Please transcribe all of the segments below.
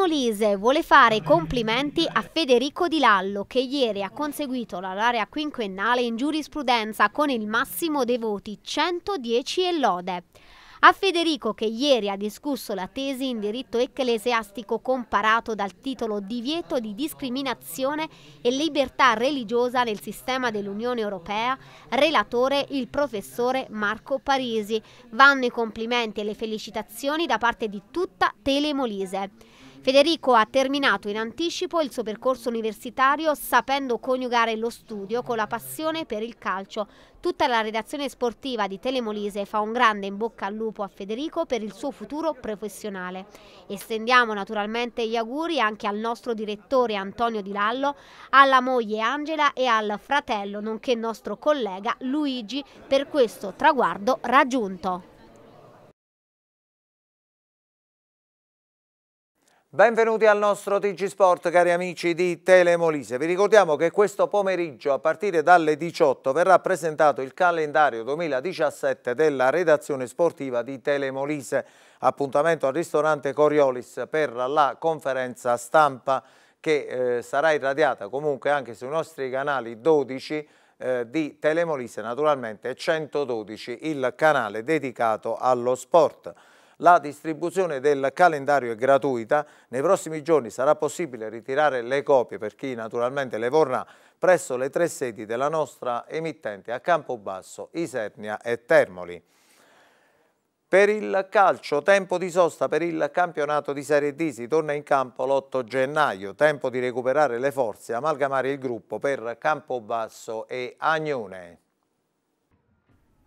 Molise vuole fare i complimenti a Federico Di Lallo che ieri ha conseguito la laurea quinquennale in giurisprudenza con il massimo dei voti 110 e lode. A Federico che ieri ha discusso la tesi in diritto ecclesiastico comparato dal titolo Divieto di discriminazione e libertà religiosa nel sistema dell'Unione Europea, relatore il professore Marco Parisi. Vanno i complimenti e le felicitazioni da parte di tutta Telemolise. Federico ha terminato in anticipo il suo percorso universitario sapendo coniugare lo studio con la passione per il calcio. Tutta la redazione sportiva di Telemolise fa un grande in bocca al lupo a Federico per il suo futuro professionale. Estendiamo naturalmente gli auguri anche al nostro direttore Antonio Di Lallo, alla moglie Angela e al fratello, nonché nostro collega Luigi, per questo traguardo raggiunto. Benvenuti al nostro TG Sport cari amici di Telemolise. Vi ricordiamo che questo pomeriggio a partire dalle 18 verrà presentato il calendario 2017 della redazione sportiva di Telemolise. Appuntamento al ristorante Coriolis per la conferenza stampa che eh, sarà irradiata comunque anche sui nostri canali 12 eh, di Telemolise, naturalmente 112 il canale dedicato allo sport. La distribuzione del calendario è gratuita, nei prossimi giorni sarà possibile ritirare le copie per chi naturalmente le vorrà presso le tre sedi della nostra emittente a Campobasso, Isernia e Termoli. Per il calcio, tempo di sosta per il campionato di Serie D, si torna in campo l'8 gennaio, tempo di recuperare le forze, e amalgamare il gruppo per Campobasso e Agnone.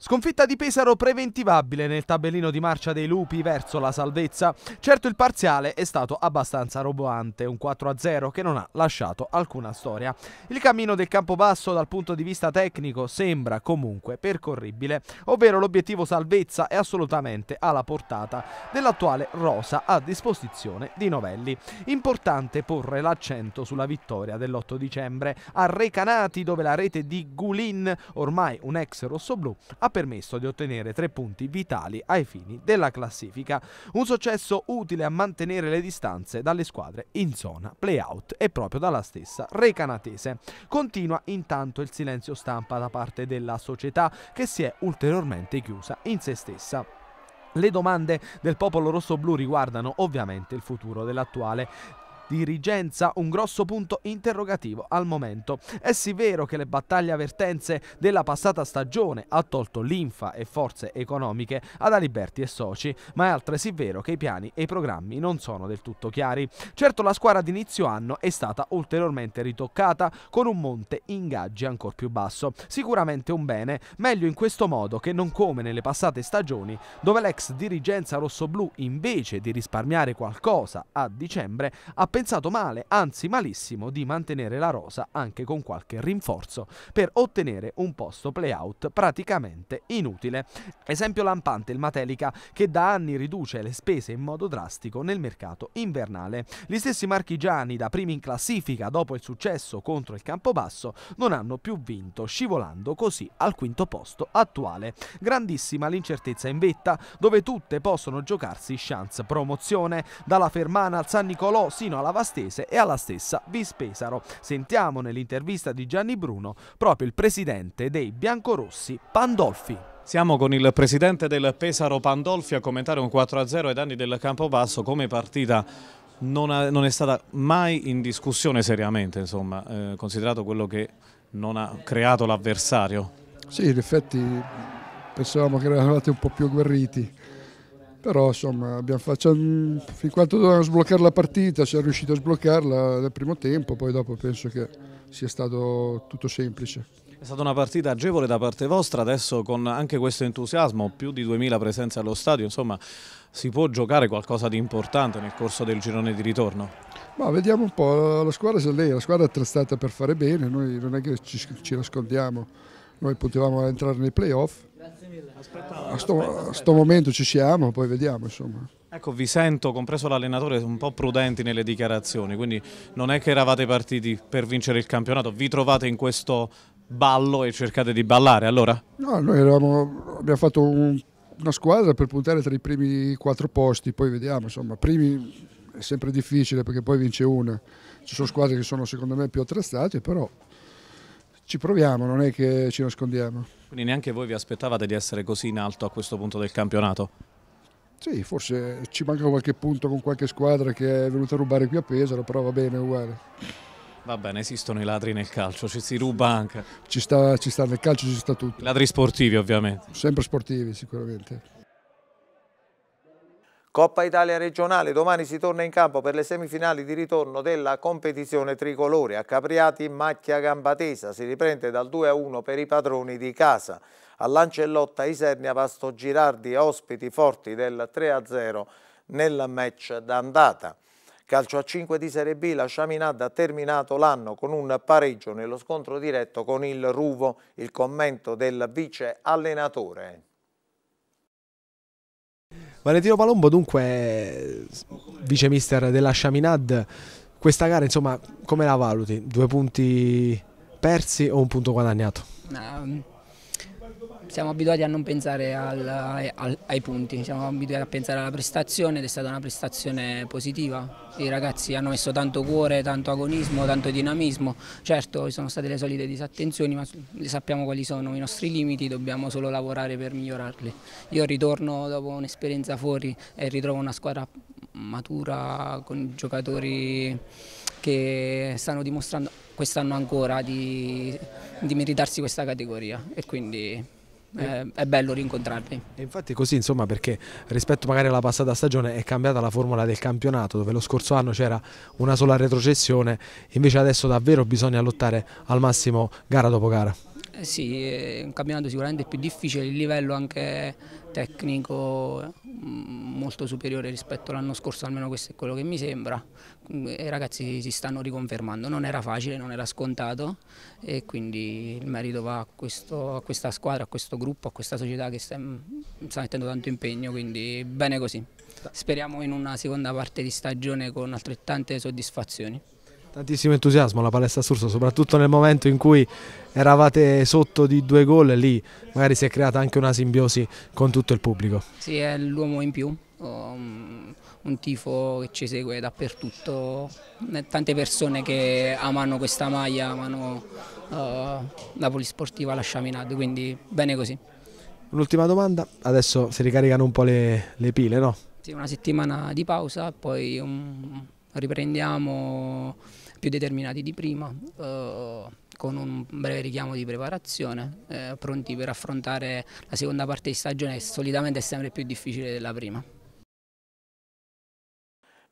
Sconfitta di Pesaro preventivabile nel tabellino di marcia dei lupi verso la salvezza. Certo il parziale è stato abbastanza roboante, un 4-0 che non ha lasciato alcuna storia. Il cammino del Campobasso dal punto di vista tecnico sembra comunque percorribile, ovvero l'obiettivo salvezza è assolutamente alla portata dell'attuale rosa a disposizione di Novelli. Importante porre l'accento sulla vittoria dell'8 dicembre a Recanati dove la rete di Gulin, ormai un ex rossoblù, ha ha permesso di ottenere tre punti vitali ai fini della classifica, un successo utile a mantenere le distanze dalle squadre in zona playout e proprio dalla stessa recanatese. Continua intanto il silenzio stampa da parte della società che si è ulteriormente chiusa in se stessa. Le domande del popolo rosso-blu riguardano ovviamente il futuro dell'attuale dirigenza un grosso punto interrogativo al momento. È sì vero che le battaglie avvertenze della passata stagione ha tolto linfa e forze economiche ad Aliberti e soci, ma è altresì vero che i piani e i programmi non sono del tutto chiari. Certo la squadra d'inizio anno è stata ulteriormente ritoccata con un monte in gaggi ancora più basso, sicuramente un bene, meglio in questo modo che non come nelle passate stagioni dove l'ex dirigenza rossoblù invece di risparmiare qualcosa a dicembre ha pensato pensato male, anzi malissimo, di mantenere la rosa anche con qualche rinforzo per ottenere un posto playout praticamente inutile. Esempio lampante il Matelica che da anni riduce le spese in modo drastico nel mercato invernale. Gli stessi marchigiani da primi in classifica dopo il successo contro il Campobasso non hanno più vinto, scivolando così al quinto posto attuale. Grandissima l'incertezza in vetta, dove tutte possono giocarsi chance promozione, dalla Fermana al San Nicolò sino alla Lavastese e alla stessa Vispesaro. Sentiamo nell'intervista di Gianni Bruno proprio il presidente dei biancorossi Pandolfi. Siamo con il presidente del Pesaro Pandolfi a commentare un 4-0 ai danni del Campobasso come partita non, ha, non, è stata mai in discussione seriamente, insomma, eh, considerato quello che non ha creato l'avversario. Sì, in effetti pensavamo che eravate un po' più agguerriti però insomma fatto, cioè, fin quanto dovevamo sbloccare la partita, siamo riusciti a sbloccarla nel primo tempo, poi dopo penso che sia stato tutto semplice. È stata una partita agevole da parte vostra, adesso con anche questo entusiasmo, più di 2000 presenze allo stadio, insomma si può giocare qualcosa di importante nel corso del girone di ritorno? Ma vediamo un po', la squadra, lei, la squadra è attrezzata per fare bene, noi non è che ci, ci nascondiamo, noi potevamo entrare nei playoff, a questo momento ci siamo, poi vediamo insomma. Ecco, vi sento, compreso l'allenatore, un po' prudenti nelle dichiarazioni, quindi non è che eravate partiti per vincere il campionato, vi trovate in questo ballo e cercate di ballare allora? No, noi eravamo, abbiamo fatto un, una squadra per puntare tra i primi quattro posti, poi vediamo, insomma, primi è sempre difficile perché poi vince una, ci sono squadre che sono secondo me più attrezzate, però ci proviamo, non è che ci nascondiamo. Quindi neanche voi vi aspettavate di essere così in alto a questo punto del campionato? Sì, forse ci manca qualche punto con qualche squadra che è venuta a rubare qui a Pesaro, però va bene, uguale. Va bene, esistono i ladri nel calcio, ci si ruba anche. Ci sta, ci sta nel calcio ci sta tutto. I ladri sportivi ovviamente. Sempre sportivi sicuramente. Coppa Italia regionale, domani si torna in campo per le semifinali di ritorno della competizione tricolore. A Capriati macchia gambatesa, si riprende dal 2-1 per i padroni di casa. A Lancellotta, Isernia Vasto Girardi, ospiti forti del 3-0 nel match d'andata. Calcio a 5 di Serie B, la Chaminade ha terminato l'anno con un pareggio nello scontro diretto con il Ruvo, il commento del vice allenatore. Valentino Palombo dunque vice mister della Chaminade questa gara insomma come la valuti? Due punti persi o un punto guadagnato? No siamo abituati a non pensare al, al, ai punti, siamo abituati a pensare alla prestazione ed è stata una prestazione positiva. I ragazzi hanno messo tanto cuore, tanto agonismo, tanto dinamismo. Certo, ci sono state le solite disattenzioni, ma sappiamo quali sono i nostri limiti, dobbiamo solo lavorare per migliorarli. Io ritorno dopo un'esperienza fuori e ritrovo una squadra matura con giocatori che stanno dimostrando quest'anno ancora di, di meritarsi questa categoria e quindi eh, è bello rincontrarvi. E infatti così insomma perché rispetto magari alla passata stagione è cambiata la formula del campionato dove lo scorso anno c'era una sola retrocessione invece adesso davvero bisogna lottare al massimo gara dopo gara. Eh sì, è eh, un campionato sicuramente più difficile, il livello anche tecnico mm, molto superiore rispetto all'anno scorso, almeno questo è quello che mi sembra. Mm, I ragazzi si stanno riconfermando, non era facile, non era scontato e quindi il merito va a, questo, a questa squadra, a questo gruppo, a questa società che sta, mm, sta mettendo tanto impegno, quindi bene così. Speriamo in una seconda parte di stagione con altrettante soddisfazioni. Tantissimo entusiasmo alla palestra Sturzo, soprattutto nel momento in cui eravate sotto di due gol, e lì magari si è creata anche una simbiosi con tutto il pubblico. Sì, è l'uomo in più, um, un tifo che ci segue dappertutto, eh, tante persone che amano questa maglia, amano uh, la polisportiva, la Chaminade, quindi bene così. Un'ultima domanda, adesso si ricaricano un po' le, le pile, no? Sì, una settimana di pausa, poi un riprendiamo più determinati di prima, eh, con un breve richiamo di preparazione, eh, pronti per affrontare la seconda parte di stagione che solitamente è sempre più difficile della prima.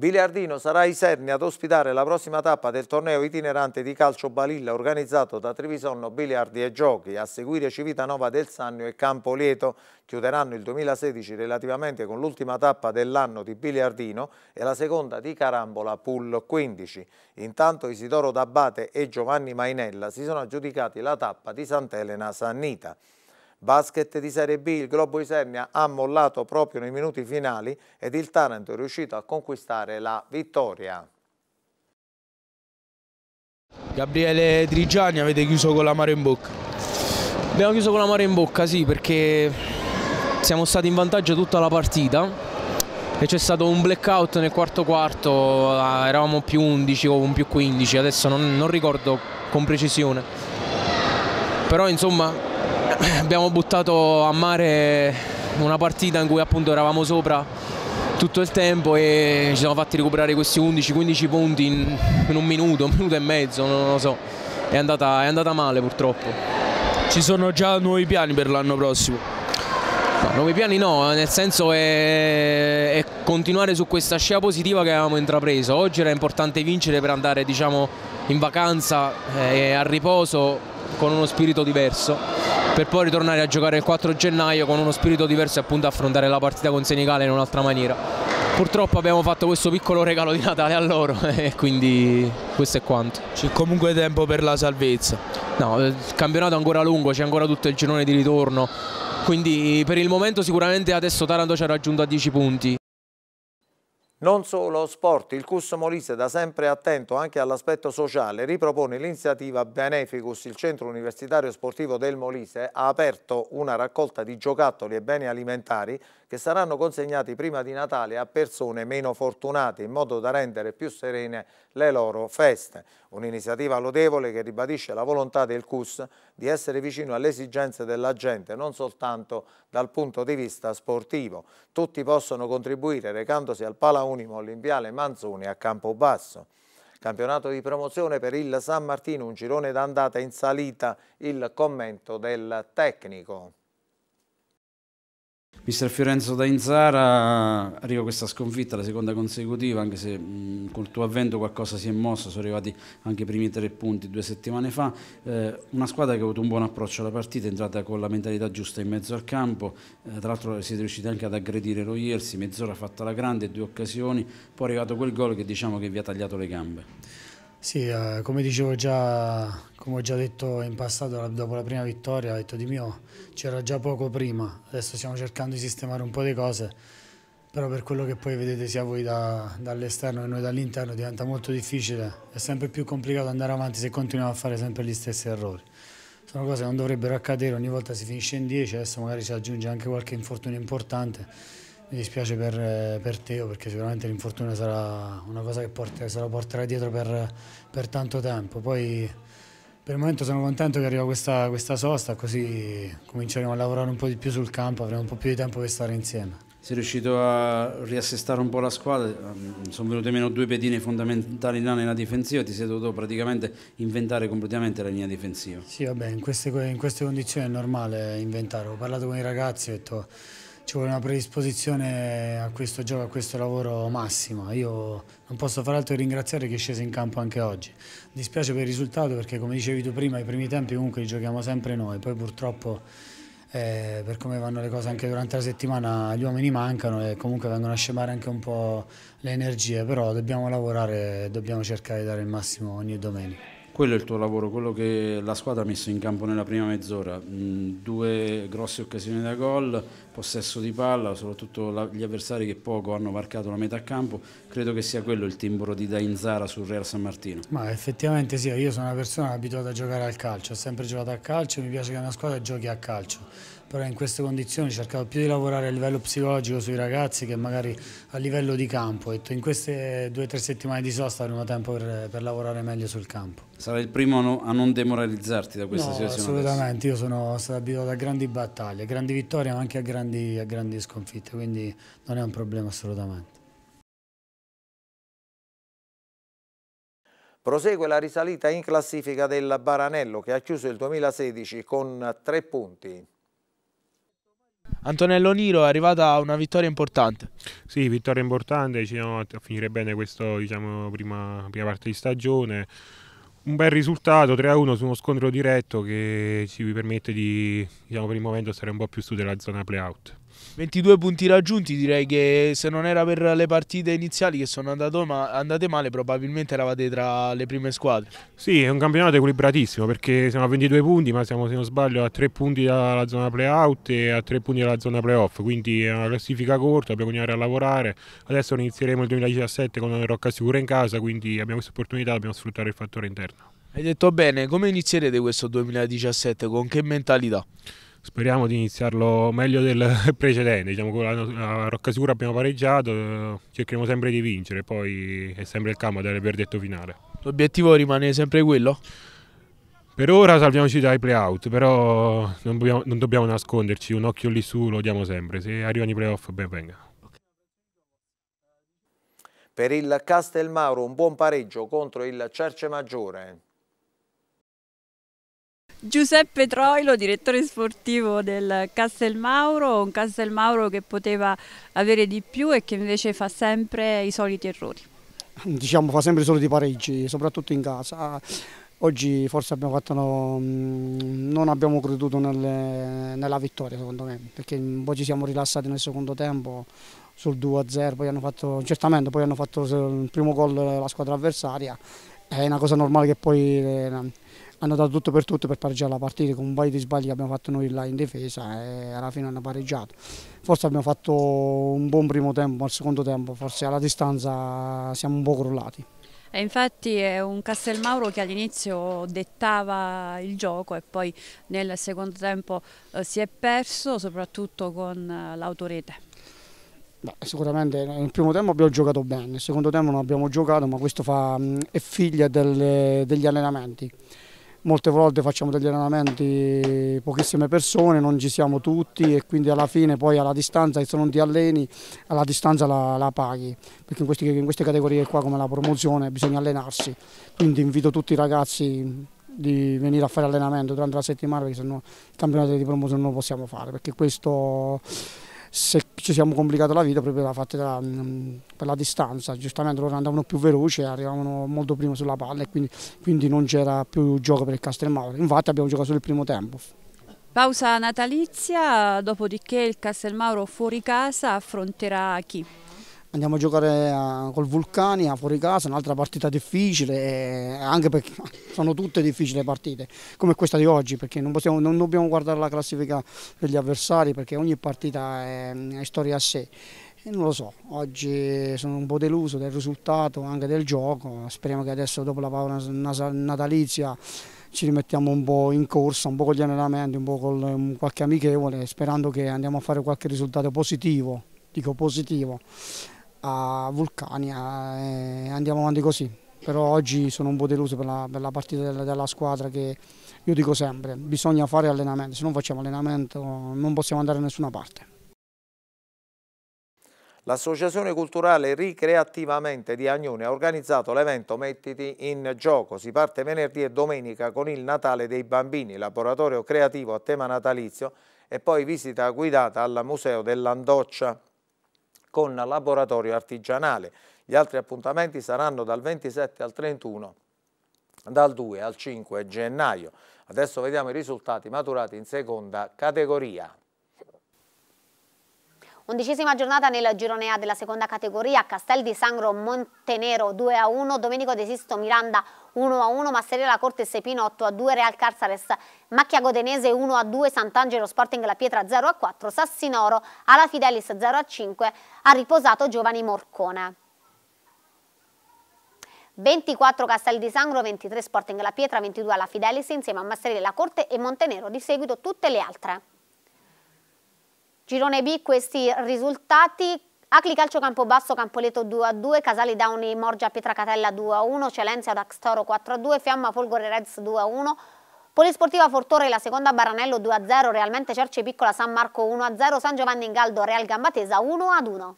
Biliardino sarà i Serni ad ospitare la prossima tappa del torneo itinerante di calcio Balilla organizzato da Trevisonno Biliardi e Giochi, a seguire Civitanova del Sannio e Campoleto. Chiuderanno il 2016 relativamente con l'ultima tappa dell'anno di Biliardino e la seconda di Carambola Pool 15. Intanto Isidoro D'Abbate e Giovanni Mainella si sono aggiudicati la tappa di Sant'Elena Sannita. Basket di Serie B, il Globo Isernia ha mollato proprio nei minuti finali ed il Taranto è riuscito a conquistare la vittoria. Gabriele Trigiani avete chiuso con la mare in bocca? Abbiamo chiuso con la mare in bocca, sì, perché siamo stati in vantaggio tutta la partita e c'è stato un blackout nel quarto quarto, eh, eravamo più 11 o un più 15, adesso non, non ricordo con precisione. Però insomma abbiamo buttato a mare una partita in cui appunto eravamo sopra tutto il tempo e ci siamo fatti recuperare questi 11-15 punti in, in, un minuto, un minuto e mezzo, non lo so, è andata, è andata male purtroppo. Ci sono già nuovi piani per l'anno prossimo? No, nuovi piani no, nel senso è, è, continuare su questa scia positiva che avevamo intrapreso. Oggi era importante vincere per andare diciamo, in vacanza e eh, a riposo con uno spirito diverso per poi ritornare a giocare il 4 gennaio con uno spirito diverso e appunto affrontare la partita con Senegal in un'altra maniera. Purtroppo abbiamo fatto questo piccolo regalo di Natale a loro e quindi questo è quanto. C'è comunque tempo per la salvezza. No, il eh, campionato è ancora lungo, c'è ancora tutto il girone di ritorno, quindi per il momento sicuramente adesso Taranto ci ha raggiunto a 10 punti. Non solo sport, il Cus Molise da sempre attento anche all'aspetto sociale ripropone l'iniziativa Beneficus, il centro universitario sportivo del Molise ha aperto una raccolta di giocattoli e beni alimentari che saranno consegnati prima di Natale a persone meno fortunate in modo da rendere più serene le loro feste. Un'iniziativa lodevole che ribadisce la volontà del CUS di essere vicino alle esigenze della gente, non soltanto dal punto di vista sportivo. Tutti possono contribuire recandosi al Palau Unimol in Viale Manzoni a Campobasso. Campionato di promozione per il San Martino, un girone d'andata in salita, il commento del tecnico. Mister Fiorenzo da Inzara, arriva questa sconfitta, la seconda consecutiva, anche se mh, col tuo avvento qualcosa si è mosso, sono arrivati anche i primi tre punti due settimane fa, eh, una squadra che ha avuto un buon approccio alla partita, è entrata con la mentalità giusta in mezzo al campo, eh, tra l'altro siete riusciti anche ad aggredire lo mezz'ora fatta la grande, due occasioni, poi è arrivato quel gol che diciamo che vi ha tagliato le gambe. Sì, eh, come dicevo già, come ho già detto in passato, dopo la prima vittoria, ho detto di mio, c'era già poco prima, adesso stiamo cercando di sistemare un po' le cose, però per quello che poi vedete sia voi da, dall'esterno che noi dall'interno diventa molto difficile, è sempre più complicato andare avanti se continuiamo a fare sempre gli stessi errori. Sono cose che non dovrebbero accadere, ogni volta si finisce in 10, adesso magari si aggiunge anche qualche infortunio importante mi dispiace per, per, Teo perché sicuramente l'infortunio sarà una cosa che porta, se lo porterà dietro per, per, tanto tempo. Poi per il momento sono contento che arriva questa, questa, sosta, così cominceremo a lavorare un po' di più sul campo, avremo un po' più di tempo per stare insieme. Sei riuscito a riassestare un po' la squadra, mm, sono venute meno due pedine fondamentali là nella difensiva, ti sei dovuto praticamente inventare completamente la linea difensiva. Sì, vabbè, in queste, in queste condizioni è normale inventare. Ho parlato con i ragazzi e ho detto ci vuole una predisposizione a questo gioco, a questo lavoro massima. Io non posso far altro che ringraziare chi è sceso in campo anche oggi. Dispiace per il risultato perché come dicevi tu prima, i primi tempi comunque li giochiamo sempre noi, poi purtroppo eh, per come vanno le cose anche durante la settimana gli uomini mancano e comunque vengono a scemare anche un po' le energie, però dobbiamo lavorare e dobbiamo cercare di dare il massimo ogni domenica quello è il tuo lavoro, quello che la squadra ha messo in campo nella prima mezz'ora, mm, due grosse occasioni da gol, possesso di palla, soprattutto gli avversari che poco hanno marcato la metà campo, credo che sia quello il timbro di Dainzara sul Real San Martino. Ma effettivamente sì, io sono una persona abituata a giocare al calcio, ho sempre giocato a calcio, e mi piace che una squadra giochi a calcio però in queste condizioni cercato più di lavorare a livello psicologico sui ragazzi che magari a livello di campo. In queste due o tre settimane di sosta avremo tempo per, per, lavorare meglio sul campo. Sarai il primo a non demoralizzarti da questa no, situazione? assolutamente, adesso. io sono stato abituato a grandi battaglie, a grandi vittorie ma anche a grandi, a grandi sconfitte, quindi non è un problema assolutamente. Prosegue la risalita in classifica del Baranello che ha chiuso il 2016 con tre punti. Antonello Niro è arrivata a una vittoria importante. Sì, vittoria importante, ci siamo a finire bene questa diciamo, prima, prima, parte di stagione. Un bel risultato, 3-1 su uno scontro diretto che ci permette di, diciamo, per il momento, stare un po' più su della zona playout. 22 punti raggiunti, direi che se non era per le partite iniziali che sono ma andate male, probabilmente eravate tra le prime squadre. Sì, è un campionato equilibratissimo perché siamo a 22 punti, ma siamo se non sbaglio a 3 punti dalla zona playout e a 3 punti dalla zona playoff, quindi è una classifica corta, dobbiamo continuare a lavorare. Adesso inizieremo il 2017 con una rocca sicura in casa, quindi abbiamo questa opportunità, dobbiamo sfruttare il fattore interno. Hai detto bene, come inizierete questo 2017? Con che mentalità? speriamo di iniziarlo meglio del precedente, diciamo con la, Roccasura abbiamo pareggiato, cercheremo sempre di vincere, poi è sempre il campo a dare il verdetto finale. L'obiettivo rimane sempre quello? Per ora salviamoci dai playout, però non dobbiamo, non dobbiamo, nasconderci, un occhio lì su lo diamo sempre, se arrivano i playoff ben venga. Per il Castelmauro un buon pareggio contro il Cerce Maggiore. Giuseppe Troilo, direttore sportivo del Castel Mauro, un Castel Mauro che poteva avere di più e che invece fa sempre i soliti errori. Diciamo fa sempre i soliti pareggi, soprattutto in casa. Oggi forse fatto, no, mm, non abbiamo creduto nelle, nella vittoria secondo me, perché poi ci siamo rilassati nel secondo tempo sul 2-0, poi hanno fatto, certamente poi hanno fatto il primo gol la squadra avversaria, è una cosa normale che poi eh, hanno dato tutto per tutto per pareggiare la partita con un paio di sbagli che abbiamo fatto noi là in difesa e alla fine hanno pareggiato. Forse abbiamo fatto un buon primo tempo, ma al secondo tempo forse alla distanza siamo un po' crollati. E infatti è eh, un Castelmauro che all'inizio dettava il gioco e poi nel secondo tempo eh, si è perso soprattutto con eh, l'autorete. Beh, sicuramente nel primo tempo abbiamo giocato bene, nel secondo tempo non abbiamo giocato, ma questo fa, mm, è figlia delle, degli allenamenti molte volte facciamo degli allenamenti pochissime persone, non ci siamo tutti e quindi alla fine poi alla distanza, se non ti alleni, alla distanza la, la paghi, perché in, questi, in, queste categorie qua come la promozione bisogna allenarsi, quindi invito tutti i ragazzi di venire a fare allenamento durante la settimana perché sennò il campionato di promozione non lo possiamo fare, perché questo se ci siamo complicato la vita proprio della, mm, per la distanza, giustamente loro andavano più veloci, arrivavano molto prima sulla palla e quindi, quindi non c'era più gioco per il Castelmauro, infatti abbiamo giocato solo il primo tempo. Pausa natalizia, dopodiché il Castelmauro fuori casa affronterà chi? andiamo a giocare eh, a, col Vulcania fuori casa, un'altra partita difficile, eh, anche perché sono tutte difficili partite, come questa di oggi, perché non, possiamo, non dobbiamo guardare la classifica degli avversari, perché ogni partita è, è storia a sé. E non lo so, oggi sono un po' deluso del risultato, anche del gioco, speriamo che adesso dopo la pausa natalizia ci rimettiamo un po' in corsa, un po' con gli allenamenti, un po' con mm, qualche amichevole, sperando che andiamo a fare qualche risultato positivo, dico positivo a Vulcania e eh, andiamo avanti così. Però oggi sono un po' deluso per la, per la partita della, della, squadra che io dico sempre, bisogna fare allenamento, se non facciamo allenamento non possiamo andare da nessuna parte. L'associazione culturale Ricreativamente di Agnone ha organizzato l'evento Mettiti in gioco. Si parte venerdì e domenica con il Natale dei bambini, laboratorio creativo a tema natalizio e poi visita guidata al Museo dell'Andoccia con laboratorio artigianale. Gli altri appuntamenti saranno dal 27 al 31, dal 2 al 5 gennaio. Adesso vediamo i risultati maturati in seconda categoria. Undicesima giornata nel girone A della seconda categoria, Castel di Sangro Montenero 2-1, a Domenico De Sisto Miranda 1-1, a Masseria La Corte Sepino 8-2, a Real Carsares Macchia Godenese 1-2, Sant'Angelo Sporting La Pietra 0-4, a Sassinoro Ala Fidelis 0-5, a ha riposato Giovani Morcone. 24 Castel di Sangro, 23 Sporting La Pietra, 22 alla Fidelis insieme a Masseria La Corte e Montenero, di seguito tutte le altre. Girone B questi risultati. Acli Calcio Campobasso, Campoleto 2-2, a Casali Downi, Morgia Pietracatella 2-1, a Celenzia Daxtoro 4-2, a Fiamma Folgore Reds 2-1, a Polisportiva Fortore la seconda Baranello 2-0, a Realmente Cerce Piccola San Marco 1-0, a San Giovanni in Galdo Real Gambatesa 1-1. a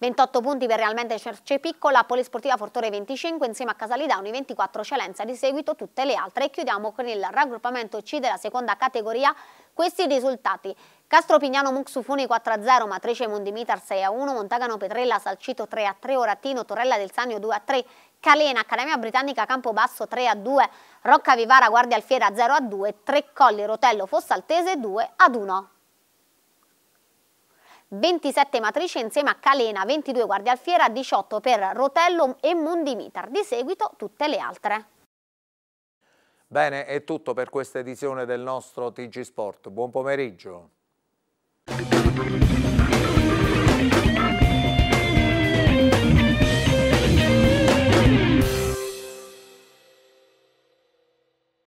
28 punti per Realmente Cerce Piccola, Polisportiva Fortore 25 insieme a Casalidano 24 Celenza, di seguito tutte le altre e chiudiamo con il raggruppamento C della seconda categoria questi risultati Castropignano Muxufoni 4-0, Matrice Mondimitar 6-1, Montagano Petrella Salcito 3-3, Oratino Torella del Sanio 2-3, Calena, Accademia Britannica Campobasso 3 2, Rocca Vivara Guardia Alfiera 0 2, Tre Colli Rotello Fossaltese 2 1. 27 matrici insieme a Calena, 22 guardia alfiera, 18 per Rotello e Mondimitar. Di seguito tutte le altre. Bene, è tutto per questa edizione del nostro TG Sport. Buon pomeriggio.